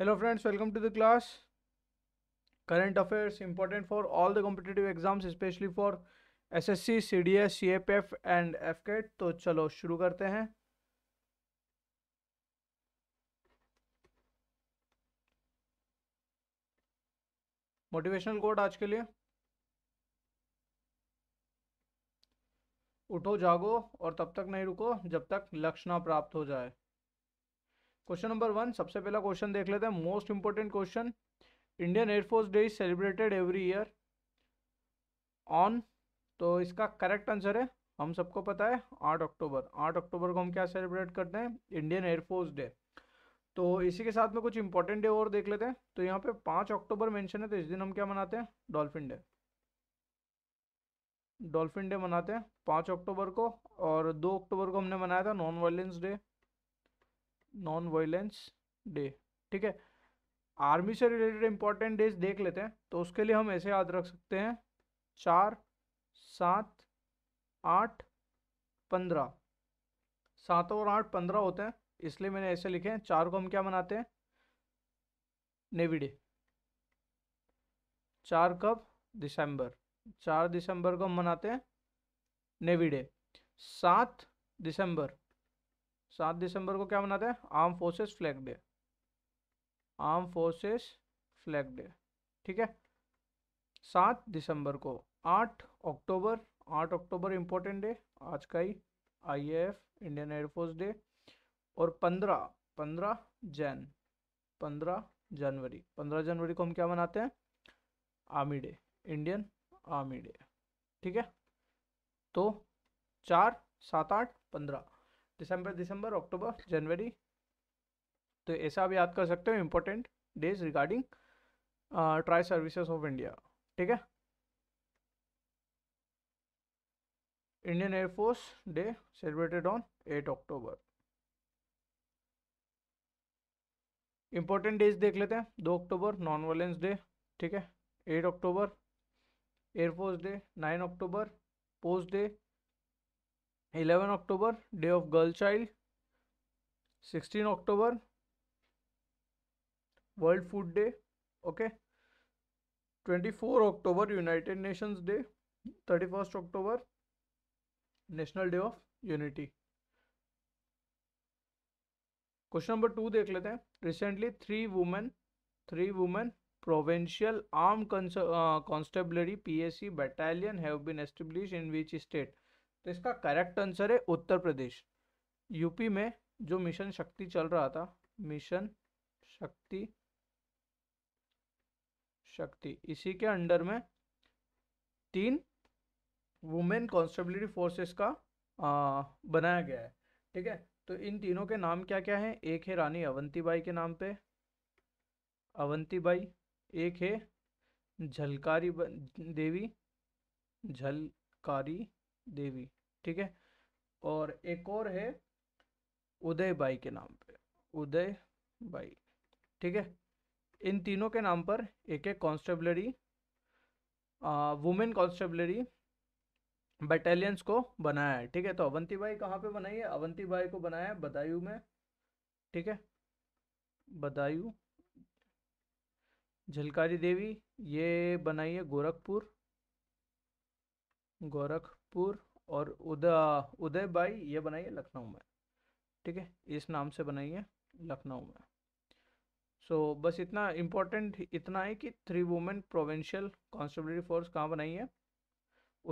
Hello friends welcome to the class current affairs important for all the competitive exams specially for SSC CDS CAPF and AFCAT तो चलो शुरू करते हैं motivational code आज के लिए उठो जागो और तब तक नहीं रुको जब तक लक्षण प्राप्त हो जाए क्वेश्चन नंबर वन सबसे पहला क्वेश्चन देख लेते हैं most important question Indian air force day is celebrated every year on तो इसका करेक्ट आंसर है हम सबको पता है आठ अक्टूबर आठ अक्टूबर को हम क्या सेलिब्रेट करते हैं इंडियन एयरफोर्स डे तो इसी के साथ में कुछ इंपॉर्टेंट डे और देख लेते हैं तो यहाँ पे पाँच अक्टूबर मेंशन है तो इस दिन हम क्या मनाते हैं डॉल्फिन डे डॉल्फिन डे मनाते हैं पाँच अक्टूबर को और दो अक्टूबर को हमने मनाया था non violence day non violence day ठीक है आर्मी से रिलेटेड इंपॉर्टेंट डेज देख लेते हैं तो उसके लिए हम ऐसे याद रख सकते हैं चार सात आठ पंद्रह सात और आठ पंद्रह होते हैं इसलिए मैंने ऐसे लिखे हैं चार को हम क्या मनाते हैं नेवी डे चार कब दिसंबर चार दिसंबर को हम मनाते हैं नेवी डे सात दिसंबर सात दिसंबर को क्या मनाते हैं armed forces flag day armed forces flag day ठीक है सात दिसंबर को आठ अक्टूबर आठ अक्टूबर इंपॉर्टेंट डे आज का ही I F Indian air force day और पंद्रह पंद्रह जैन पंद्रह जनवरी पंद्रह जनवरी को हम क्या मनाते हैं army day Indian army day ठीक है तो चार सात आठ पंद्रह दिसंबर दिसंबर अक्टूबर जनवरी तो ऐसा आप याद कर सकते हो important days regarding tri services of India ठीक है Indian air force day celebrated on eight October important days देख लेते हैं दो अक्टूबर नॉन वायलेंस डे ठीक है eight October air force day nine October post day 11 October, Day of Girl Child. 16 October, World Food Day. Okay. 24 October, United Nations Day. 31st October, National Day of Unity. Question number two देख लेते हैं recently three women three women provincial arm constabulary PSC battalion have been establish in which state तो इसका correct answer है उत्तर प्रदेश UP में जो mission शक्ति चल रहा था मिशन शक्ति शक्ति इसी के अंडर में तीन वुमेन कॉन्स्टेबिलिटी फोर्सेस का आ, बनाया गया है ठीक है तो इन तीनों के नाम क्या क्या हैं एक है रानी अवंतीबाई के नाम पे अवंतीबाई एक है झलकारी देवी झलकारी देवी ठीक है और एक और है उदय बाई के नाम पे उदय बाई ठीक है इन तीनों के नाम पर एक एक कॉन्स्टेबलरी वुमेन कॉन्स्टेबलरी बटालियंस को बनाया है ठीक है तो अवंती बाई कहाँ पे बनाई है अवंती बाई को बनाया है बदायू में ठीक है बदायू झलकारी देवी ये बनाई है गोरखपुर गोरख पुर और उदय उदय बाई ये बनाइए लखनऊ में ठीक है इस नाम से बनाइए लखनऊ में सो so, बस इतना इम्पोर्टेंट इतना है कि three women provincial constabulary force कहाँ बनाई है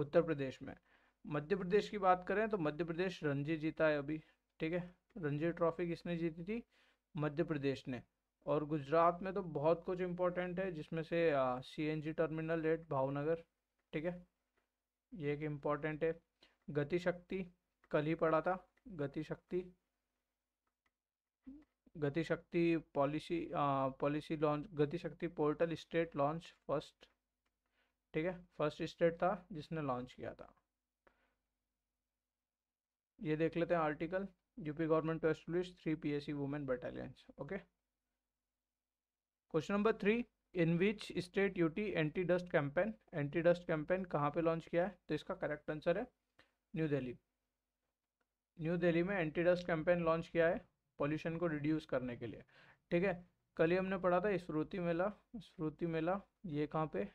उत्तर प्रदेश में मध्य प्रदेश की बात करें तो मध्य प्रदेश रणजी जीता है अभी ठीक है रणजी ट्रॉफी किसने जीती थी मध्य प्रदेश ने और गुजरात में तो बहुत कुछ इम्पोर्टेंट है जिसमें से C N G terminal at Bhavnagar ठीक है ये एक इम्पॉर्टेंट है गति शक्ति कल ही पढ़ा था गति शक्ति गति शक्ति पॉलिसी पॉलिसी लॉन्च गति शक्ति पोर्टल स्टेट लॉन्च फर्स्ट ठीक है फर्स्ट स्टेट था जिसने लॉन्च किया था ये देख लेते हैं article UP government to establish three PSC women battalions okay question number three in which state UT anti dust campaign anti dust campaign कहाँ पे लॉन्च किया है तो इसका करेक्ट आंसर है न्यू दिल्ली न्यू दिल्ली में एंटी डस्ट कैंपेन लॉन्च किया है पॉल्यूशन को रिड्यूस करने के लिए ठीक है कल ही हमने पढ़ा था स्मृति मेला स्मृति मेला ये कहाँ पे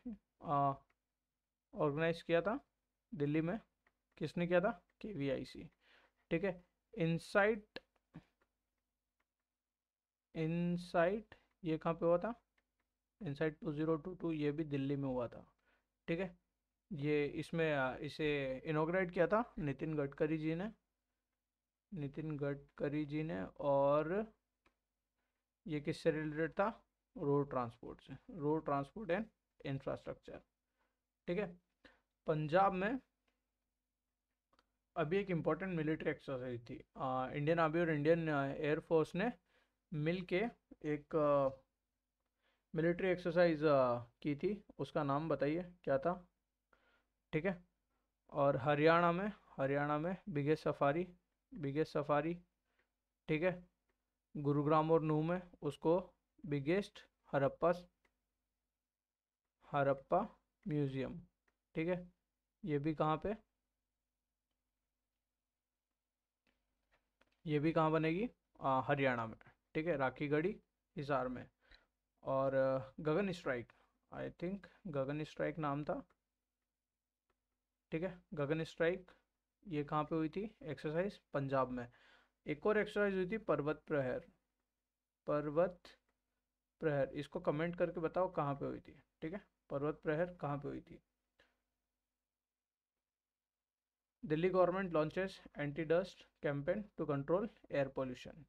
ऑर्गेनाइज किया था दिल्ली में किसने किया था के वी आई सी ठीक है इनसाइट इनसाइट ये कहाँ पे हुआ था इनसाइड टू ये भी दिल्ली में हुआ था ठीक है ये इसमें इसे इनोग्रेट किया था नितिन गडकरी जी ने नितिन गडकरी जी ने और ये किससे रिलेटेड था रोड ट्रांसपोर्ट से रोड ट्रांसपोर्ट एंड इंफ्रास्ट्रक्चर ठीक है पंजाब में अभी एक इम्पॉर्टेंट मिलिट्री एक्सरसाइज थी आ, इंडियन आर्मी और इंडियन एयरफोर्स ने मिल के एक आ, मिलिट्री एक्सरसाइज की थी उसका नाम बताइए क्या था ठीक है और हरियाणा में हरियाणा में बिगेस्ट सफारी बिगेस्ट सफारी ठीक है गुरुग्राम और नूह में उसको बिगेस्ट हरप्पा हरप्पा म्यूजियम ठीक है ये भी कहाँ पे ये भी कहाँ बनेगी हरियाणा में ठीक है राखी गढ़ी हिसार में और Gagan strike I think Gagan strike नाम था ठीक है गगन स्ट्राइक ये कहाँ पे हुई थी एक्सरसाइज पंजाब में एक और एक्सरसाइज हुई थी पर्वत प्रहर पर्वत प्रहर इसको कमेंट करके बताओ कहाँ पे हुई थी ठीक है पर्वत प्रहर कहाँ पे हुई थी Delhi government launches anti dust campaign to control air pollution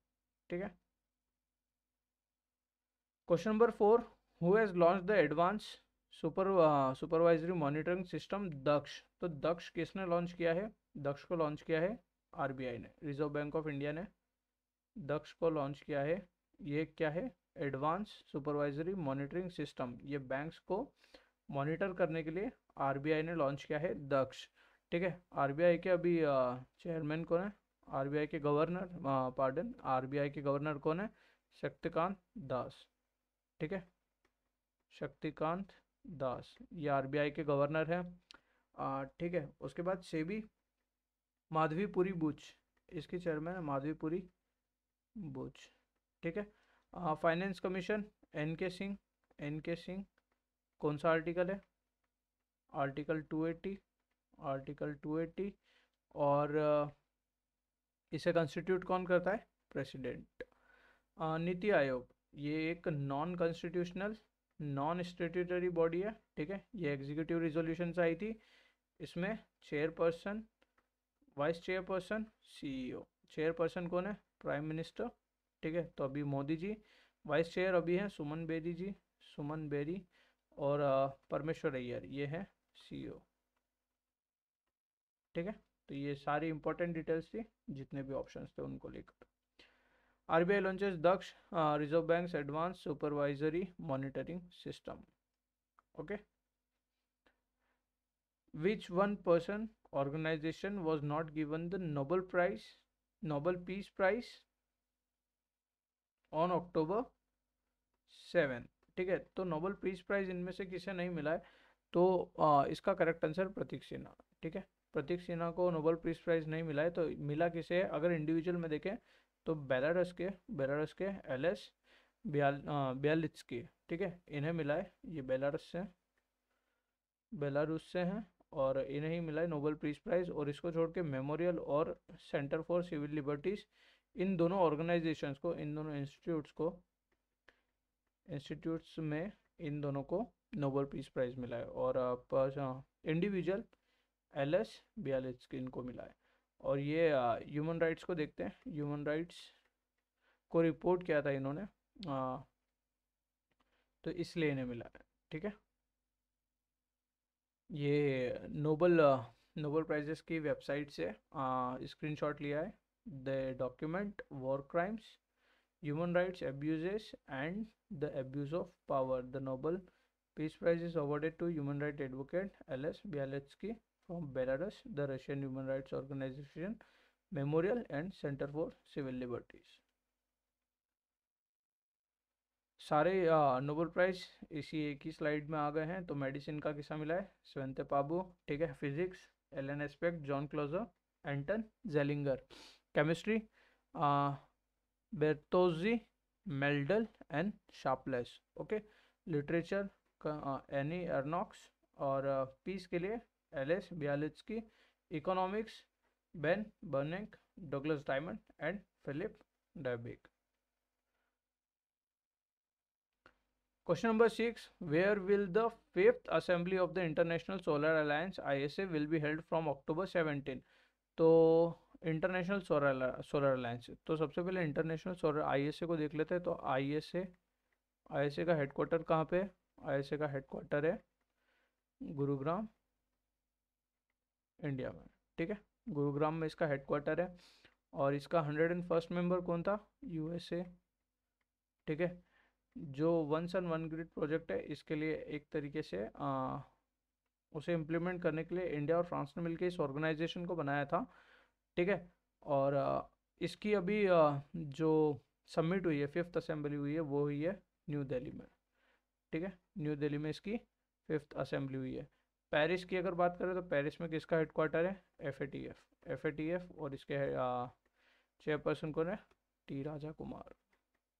ठीक है question number four who has launch the advance super supervisory monitoring system Daksh तो दक्ष किसने लॉन्च किया है दक्ष को लॉन्च किया है आरबीआई ने रिजर्व बैंक ऑफ इंडिया ने दक्ष को लॉन्च किया है ये क्या है एडवांस सुपरवाइजरी मॉनिटरिंग सिस्टम ये बैंक्स को मॉनिटर करने के लिए आरबीआई ने लॉन्च किया है दक्ष ठीक है आरबीआई के अभी चेयरमैन uh, कौन है आरबीआई के गवर्नर पार्डन आरबीआई के गवर्नर कौन है शक्तिकांत दास ठीक है शक्तिकांत दास ये आरबीआई के गवर्नर हैं ठीक है उसके बाद सेबी माधवीपुरी बुच इसके चेयरमैन है माधवीपुरी बुच ठीक है फाइनेंस कमीशन एन के सिंह एन के सिंह कौन सा आर्टिकल है आर्टिकल 280 आर्टिकल 280 और इसे कंस्टिट्यूट कौन करता है प्रेसिडेंट नीति आयोग ये एक non constitutional non statutory body है ठीक है ये एग्जीक्यूटिव रिजोल्यूशन से आई थी इसमें chairperson vice chairperson CEO chairperson कौन है प्राइम मिनिस्टर ठीक है तो अभी मोदी जी वाइस चेयर अभी हैं सुमन बेरी जी सुमन बेरी और परमेश्वर अय्यर ये है सीईओ e ठीक है तो ये सारी इंपॉर्टेंट डिटेल्स थी जितने भी ऑप्शंस थे उनको लेकर RBI launches Daksh uh, Reserve Bank's Advanced Supervisory Monitoring System. Okay. Which one person organization was not given the Nobel Prize, Nobel Peace Prize on October seven ठीक है तो नोबल पीस प्राइज इनमें से किसे नहीं मिला है तो आ, इसका करेक्ट आंसर प्रतीक सिन्हा ठीक है प्रतीक सिन्हा को नोबल पीस प्राइज नहीं मिला है तो मिला किसे है अगर इंडिविजुअल में देखें तो बेलारस के बेलारस के एल एस बयाल के ठीक है इन्हें मिलाए ये बेलारस से बेलारूस से हैं और इन्हें ही मिला है नोबल पीस प्राइज और इसको छोड़ के मेमोरियल और सेंटर फॉर सिविल लिबर्टीज़ इन दोनों ऑर्गेनाइजेशंस को इन दोनों इंस्टीट्यूट्स को इंस्टीट्यूट्स में इन दोनों को नोबल पीस प्राइज़ मिला है और इंडिविजुअल एल एस बयालिस्क इनको मिला है और ये ह्यूमन राइट्स को देखते हैं ह्यूमन राइट्स को रिपोर्ट किया था इन्होंने आ, तो इसलिए इन्हें मिला है ठीक है ये नोबल नोबल प्राइजेस की वेबसाइट से स्क्रीनशॉट लिया है the document war crimes human rights abuses and the abuse of power the Nobel peace prize is awarded to human right advocate L S की from Belarus, the Russian human rights organization Memorial and Center for Civil Liberties. सारे Nobel prize इसी एक ही slide में आ गए हैं तो medicine का किस्सा मिला है स्वंत पाबू ठीक है physics Alain Aspect John Clauser Anton Zeilinger chemistry Bertozzi Meldal and Sharpless okay literature Annie Ernaux और पीस के लिए Ales Bialiatski economics Ben Bernanke Douglas Diamond and Philip Dybvig Question number 6 Where will the 5th assembly of the International Solar Alliance ISA will be held from October seventeen तो international solar solar alliance तो सबसे पहले international solar ISA को देख लेते हैं तो ISA ISA का हेडक्वार्टर कहाँ पे आईएसए का हेडक्वार्टर है गुरुग्राम इंडिया में ठीक है गुरुग्राम में इसका हेडक्वार्टर है और इसका हंड्रेड एंड फर्स्ट मेम्बर कौन था यूएसए ठीक है जो one sun one grid project है इसके लिए एक तरीके से आ, उसे इम्प्लीमेंट करने के लिए इंडिया और फ्रांस ने मिलकर इस ऑर्गेनाइजेशन को बनाया था ठीक है और आ, इसकी अभी आ, जो सबमिट हुई है फिफ्थ असेंबली हुई है वो हुई है न्यू दिल्ली में ठीक है न्यू दिल्ली में इसकी फिफ्थ असेंबली हुई है पेरिस की अगर बात करें तो पेरिस में किसका हेडक्वार्टर है F A T F F A T F और इसके चेयरपर्सन कौन है टी राजा कुमार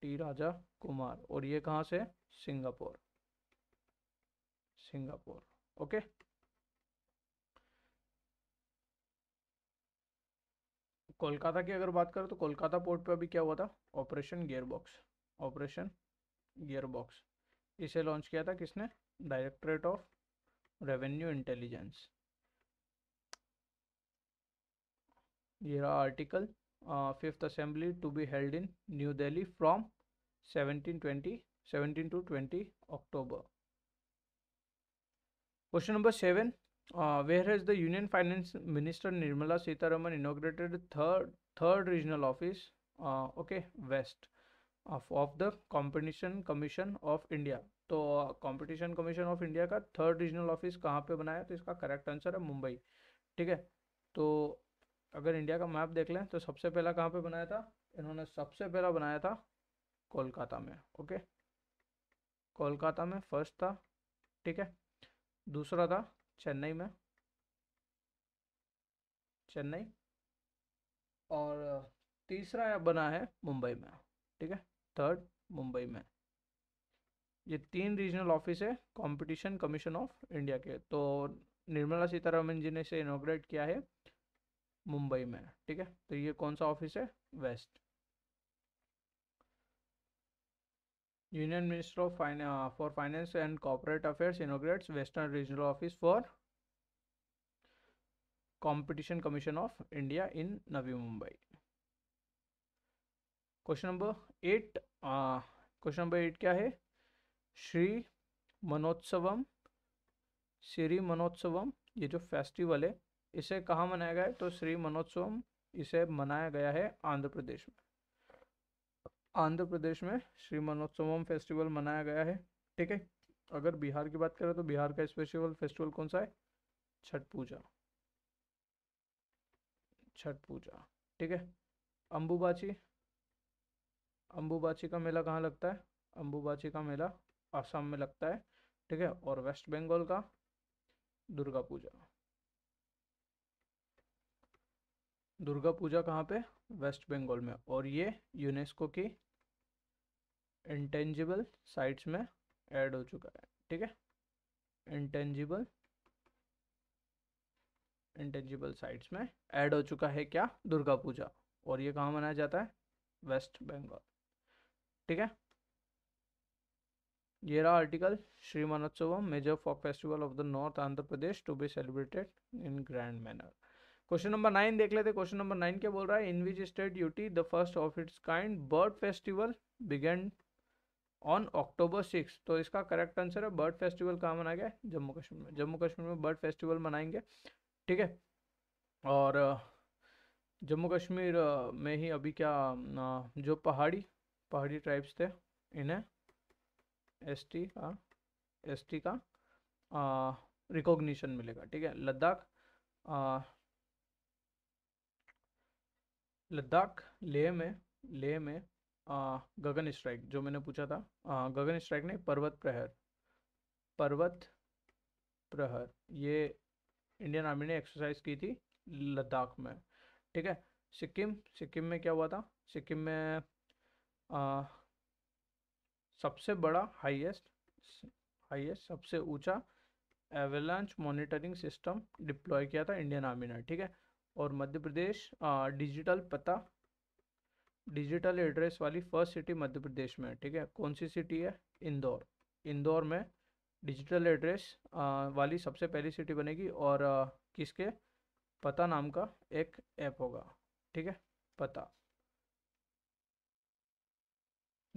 टी राजा कुमार और ये कहाँ से सिंगापुर सिंगापुर ओके कोलकाता की अगर बात करें तो कोलकाता पोर्ट पे अभी क्या हुआ था ऑपरेशन गियरबॉक्स ऑपरेशन गियरबॉक्स इसे लॉन्च किया था किसने directorate of revenue intelligence here article uh, fifth assembly to be held in new delhi from 1720 17 to 20 october question number 7 uh, where has the union finance minister nirmala sitaraman inaugurated third third regional office uh, okay west of, of the competition commission of india तो competition commission of India का third regional office कहाँ पे बनाया तो इसका correct answer है मुंबई ठीक है तो अगर इंडिया का मैप देख लें तो सबसे पहला कहाँ पे बनाया था इन्होंने सबसे पहला बनाया था कोलकाता में ओके कोलकाता में फर्स्ट था ठीक है दूसरा था चेन्नई में चेन्नई और तीसरा बना है मुंबई में ठीक है थर्ड मुंबई में ये तीन रीजनल ऑफिस है कंपटीशन कमीशन ऑफ इंडिया के तो निर्मला सीतारामन जी ने इसे इनोग्रेट किया है मुंबई में ठीक है तो ये कौन सा ऑफिस है west union minister of for finance and corporate affairs inaugurates western regional office for competition commission of India in Navi Mumbai question number eight question number eight क्या है श्री मनोत्सवम श्री मनोत्सवम ये जो फेस्टिवल है इसे कहाँ मनाया गया है तो श्री मनोत्सवम इसे मनाया गया है आंध्र प्रदेश में आंध्र प्रदेश में श्री मनोत्सवम फेस्टिवल मनाया गया है ठीक है अगर बिहार की बात करें तो बिहार का स्पेशल फेस्टिवल कौन सा है छठ पूजा छठ पूजा ठीक है अंबुबाची अंबुबाची का मेला कहाँ लगता है अंबुबाची का मेला आसाम में लगता है ठीक है और वेस्ट बंगाल का दुर्गा पूजा दुर्गा पूजा कहाँ पे वेस्ट बंगाल में और ये यूनेस्को की इंटेंजिबल साइट्स में ऐड हो चुका है ठीक है इंटेंजिबल इंटेंजिबल साइट्स में ऐड हो चुका है क्या दुर्गा पूजा और ये कहाँ मनाया जाता है वेस्ट बंगाल ठीक है ये रहा article Shri Manotsavam major folk festival of the north Andhra Pradesh to be celebrated in grand manner question number nine देख लेते क्वेश्चन नंबर नाइन क्या बोल रहा है in which state UT the first of its kind bird festival begin on October six तो इसका correct answer है bird festival कहाँ मनाया गया जम्मू कश्मीर में जम्मू कश्मीर में बर्ड फेस्टिवल मनाएंगे ठीक है और जम्मू कश्मीर में ही अभी क्या जो पहाड़ी पहाड़ी ट्राइब्स थे इन्हें एस टी का एस टी का रिकॉग्निशन मिलेगा ठीक है लद्दाख लद्दाख लेह में लेह में आ, गगन स्ट्राइक जो मैंने पूछा था आ, गगन स्ट्राइक नहीं पर्वत प्रहर पर्वत प्रहर ये इंडियन आर्मी ने एक्सरसाइज की थी लद्दाख में ठीक है सिक्किम सिक्किम में क्या हुआ था सिक्किम में आ, सबसे बड़ा हाईएस्ट हाईएस्ट सबसे ऊंचा एवेलांच मॉनिटरिंग सिस्टम डिप्लॉय किया था इंडियन आर्मी ने ठीक है और मध्य प्रदेश डिजिटल पता डिजिटल एड्रेस वाली फर्स्ट सिटी मध्य प्रदेश में है ठीक है कौन सी सिटी है इंदौर इंदौर में डिजिटल एड्रेस वाली सबसे पहली सिटी बनेगी और किसके पता नाम का एक ऐप होगा ठीक है पता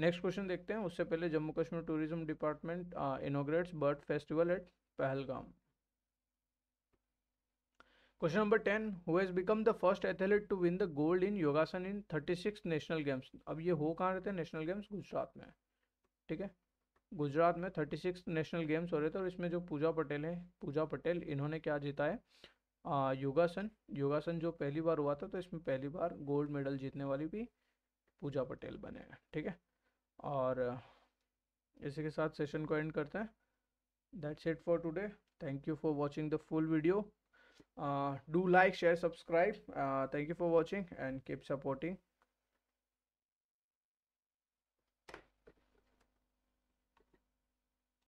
नेक्स्ट क्वेश्चन देखते हैं उससे पहले Jammu Kashmir tourism department inaugurates bird festival at Pahalgam question number ten who has become the first athlete to win the gold in yogasana in thirty six national games अब ये हो कहाँ रहते हैं नेशनल गेम्स गुजरात में ठीक है गुजरात में थर्टी सिक्स नेशनल गेम्स हो रहे थे और इसमें जो पूजा पटेल है पूजा पटेल इन्होंने क्या जीता है आ, योगासन योगासन जो पहली बार हुआ था तो इसमें पहली बार गोल्ड मेडल जीतने वाली भी पूजा पटेल बने हैं ठीक है और इसी के साथ सेशन को एंड करते हैं that's it for today thank you for watching the full video do like share subscribe thank you for watching and keep supporting